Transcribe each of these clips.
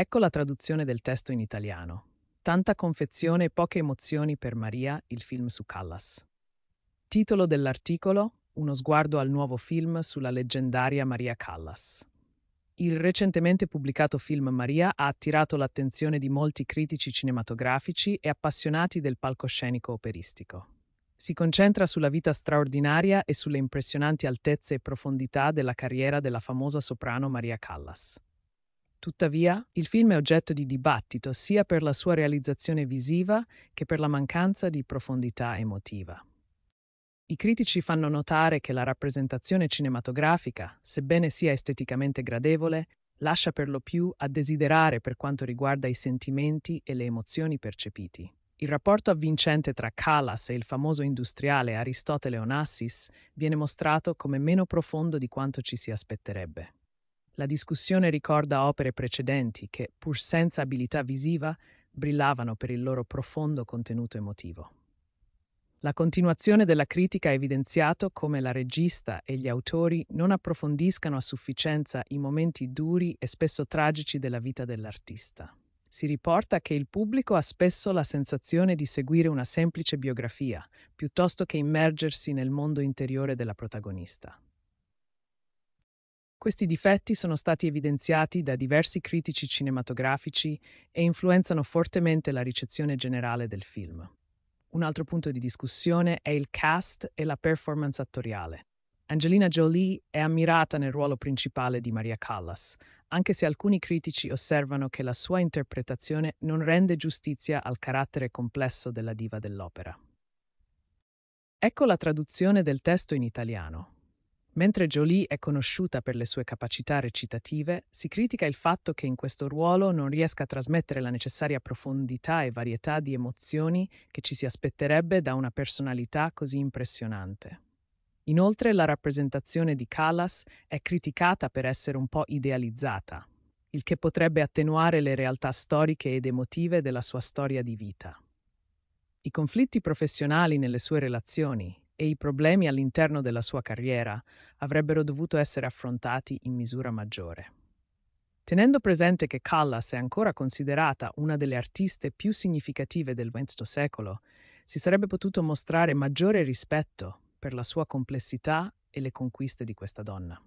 Ecco la traduzione del testo in italiano. Tanta confezione e poche emozioni per Maria, il film su Callas. Titolo dell'articolo Uno sguardo al nuovo film sulla leggendaria Maria Callas. Il recentemente pubblicato film Maria ha attirato l'attenzione di molti critici cinematografici e appassionati del palcoscenico operistico. Si concentra sulla vita straordinaria e sulle impressionanti altezze e profondità della carriera della famosa soprano Maria Callas. Tuttavia, il film è oggetto di dibattito sia per la sua realizzazione visiva che per la mancanza di profondità emotiva. I critici fanno notare che la rappresentazione cinematografica, sebbene sia esteticamente gradevole, lascia per lo più a desiderare per quanto riguarda i sentimenti e le emozioni percepiti. Il rapporto avvincente tra Callas e il famoso industriale Aristotele Onassis viene mostrato come meno profondo di quanto ci si aspetterebbe. La discussione ricorda opere precedenti che, pur senza abilità visiva, brillavano per il loro profondo contenuto emotivo. La continuazione della critica ha evidenziato come la regista e gli autori non approfondiscano a sufficienza i momenti duri e spesso tragici della vita dell'artista. Si riporta che il pubblico ha spesso la sensazione di seguire una semplice biografia, piuttosto che immergersi nel mondo interiore della protagonista. Questi difetti sono stati evidenziati da diversi critici cinematografici e influenzano fortemente la ricezione generale del film. Un altro punto di discussione è il cast e la performance attoriale. Angelina Jolie è ammirata nel ruolo principale di Maria Callas, anche se alcuni critici osservano che la sua interpretazione non rende giustizia al carattere complesso della diva dell'opera. Ecco la traduzione del testo in italiano, Mentre Jolie è conosciuta per le sue capacità recitative, si critica il fatto che in questo ruolo non riesca a trasmettere la necessaria profondità e varietà di emozioni che ci si aspetterebbe da una personalità così impressionante. Inoltre la rappresentazione di Callas è criticata per essere un po' idealizzata, il che potrebbe attenuare le realtà storiche ed emotive della sua storia di vita. I conflitti professionali nelle sue relazioni, e i problemi all'interno della sua carriera avrebbero dovuto essere affrontati in misura maggiore. Tenendo presente che Callas è ancora considerata una delle artiste più significative del XX secolo, si sarebbe potuto mostrare maggiore rispetto per la sua complessità e le conquiste di questa donna.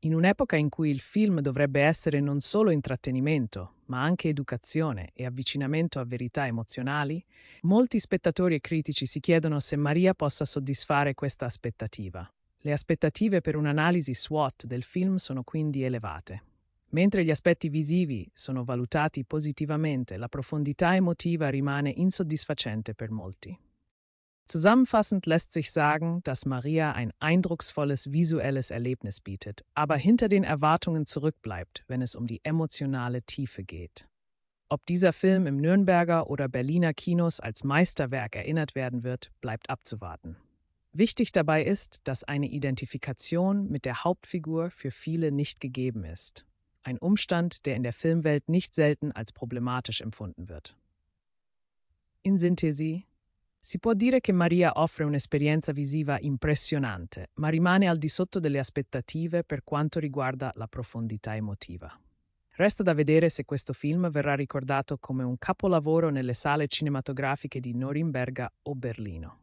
In un'epoca in cui il film dovrebbe essere non solo intrattenimento, ma anche educazione e avvicinamento a verità emozionali, molti spettatori e critici si chiedono se Maria possa soddisfare questa aspettativa. Le aspettative per un'analisi SWOT del film sono quindi elevate. Mentre gli aspetti visivi sono valutati positivamente, la profondità emotiva rimane insoddisfacente per molti. Zusammenfassend lässt sich sagen, dass Maria ein eindrucksvolles visuelles Erlebnis bietet, aber hinter den Erwartungen zurückbleibt, wenn es um die emotionale Tiefe geht. Ob dieser Film im Nürnberger oder Berliner Kinos als Meisterwerk erinnert werden wird, bleibt abzuwarten. Wichtig dabei ist, dass eine Identifikation mit der Hauptfigur für viele nicht gegeben ist. Ein Umstand, der in der Filmwelt nicht selten als problematisch empfunden wird. In Synthese, Si può dire che Maria offre un'esperienza visiva impressionante, ma rimane al di sotto delle aspettative per quanto riguarda la profondità emotiva. Resta da vedere se questo film verrà ricordato come un capolavoro nelle sale cinematografiche di Norimberga o Berlino.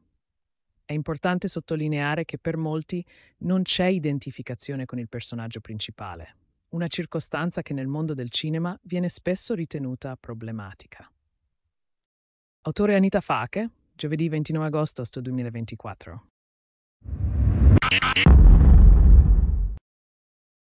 È importante sottolineare che per molti non c'è identificazione con il personaggio principale, una circostanza che nel mondo del cinema viene spesso ritenuta problematica. Autore Anita Fache, giovedì 29 agosto 2024.